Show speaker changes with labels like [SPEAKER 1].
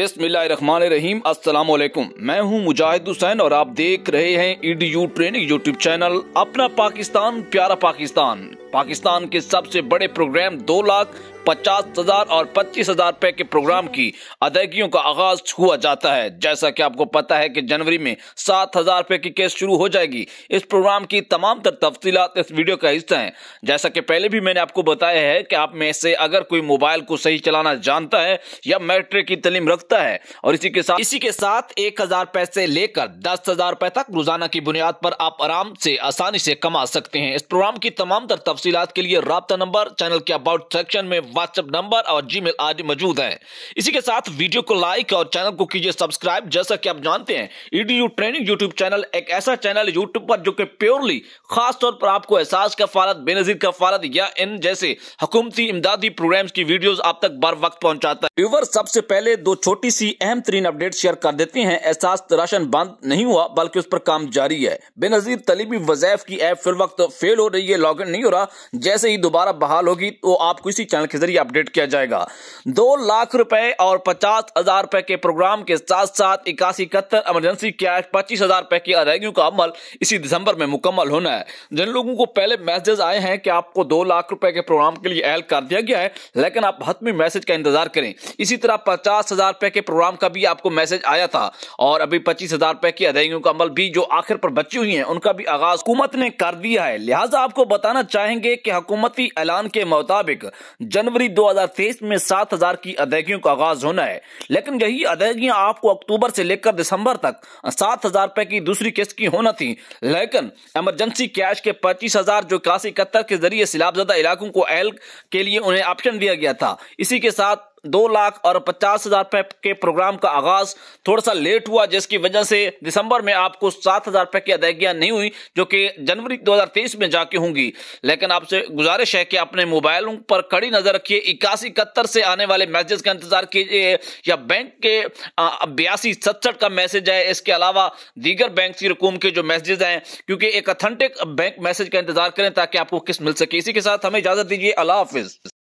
[SPEAKER 1] अस्सलाम वालेकुम मैं हूं मुजाहिद हुसैन और आप देख रहे हैं E D U training YouTube channel अपना पाकिस्तान प्यारा पाकिस्तान पाकिस्तान के सबसे बड़े प्रोग्राम दो लाख पचास हजार और पच्चीस हजार रुपए के प्रोग्राम की अदायगियों का आगाज हुआ जाता है जैसा कि आपको पता है कि जनवरी में सात हजार रुपए की केस शुरू हो जाएगी इस प्रोग्राम की तमाम तर तफसीत इस वीडियो का हिस्सा है जैसा कि पहले भी मैंने आपको बताया है कि आप में से अगर कोई मोबाइल को सही चलाना जानता है या मैट्रिक की तलीम रखता है और इसी के साथ इसी के साथ एक हजार पैसे लेकर दस हजार रुपए तक रोजाना की बुनियाद पर आप आराम से आसानी से कमा सकते हैं इस प्रोग्राम की तमाम तर तफस तफसीत के लिए रबता नंबर चैनल के अबाउट सेक्शन में व्हाट्सएप नंबर और जी मेल आदि मौजूद है इसी के साथ वीडियो को लाइक और चैनल को कीजिए सब्सक्राइब जैसा की आप जानते हैं ईडीयू ट्रेनिंग यूट्यूब चैनल एक ऐसा चैनल यूट्यूब पर जो कि प्योरली खास तौर पर आपको एहसास कफालत बेनजीर कफालत या इन जैसे हुकूमती इमदादी प्रोग्राम की वीडियो आप तक बर वक्त पहुंचाता है व्यूवर सबसे पहले दो छोटी सी अहम तरीन अपडेट शेयर कर देते हैं एहसास राशन बंद नहीं हुआ बल्कि उस पर काम जारी है बेनजीर तलीबी वजैफ की ऐप फिर वक्त फेल हो रही है लॉग इन नहीं हो रहा जैसे ही दोबारा बहाल होगी तो आपको इसी चैनल के जरिए अपडेट किया जाएगा दो लाख रुपए और पचास हजार रुपए के प्रोग्राम के साथ साथ इक्यासी इकहत्तर इमरजेंसी कैश पच्चीस हजार रुपए की अदायगियों का अमल इसी दिसंबर में मुकम्मल होना है जिन लोगों को पहले मैसेज आए हैं कि आपको दो लाख रुपए के प्रोग्राम के लिए अहल कर दिया गया है लेकिन आप हतमी मैसेज का इंतजार करें इसी तरह पचास हजार रुपए के प्रोग्राम का भी आपको मैसेज आया था और अभी पच्चीस हजार रुपए की अदायगियों का अमल भी जो आखिर पर बची हुई है उनका भी आगाज हुकूमत ने कर दिया है लिहाजा आपको बताना चाहेंगे कहेंगे कि हकूमती ऐलान के मुताबिक जनवरी 2023 में 7000 की अदायगियों का आगाज होना है लेकिन यही अदायगियां आपको अक्टूबर से लेकर दिसंबर तक सात हजार की दूसरी किस्त की होना थी लेकिन इमरजेंसी कैश के पच्चीस हजार जो इक्यासी इकहत्तर के जरिए सिलाबजदा इलाकों को एल के लिए उन्हें ऑप्शन दिया गया था इसी के साथ दो लाख और पचास हजार रुपए के प्रोग्राम का आगाज थोड़ा सा लेट हुआ जिसकी वजह से दिसंबर में आपको सात हजार रुपए की अदायगियां नहीं हुई जो कि जनवरी 2023 में जाके होंगी लेकिन आपसे गुजारिश है कि अपने मोबाइलों पर कड़ी नजर रखिए इक्यासी इकहत्तर से आने वाले मैसेज का इंतजार कीजिए या बैंक के बयासी सत्सठ का मैसेज है इसके अलावा दीगर बैंक की रकूम के जो मैसेज हैं क्योंकि एक अथेंटिक बैंक मैसेज का इंतजार करें ताकि आपको किस मिल सके इसी के साथ हमें इजाजत दीजिए अल्लाह हाफिज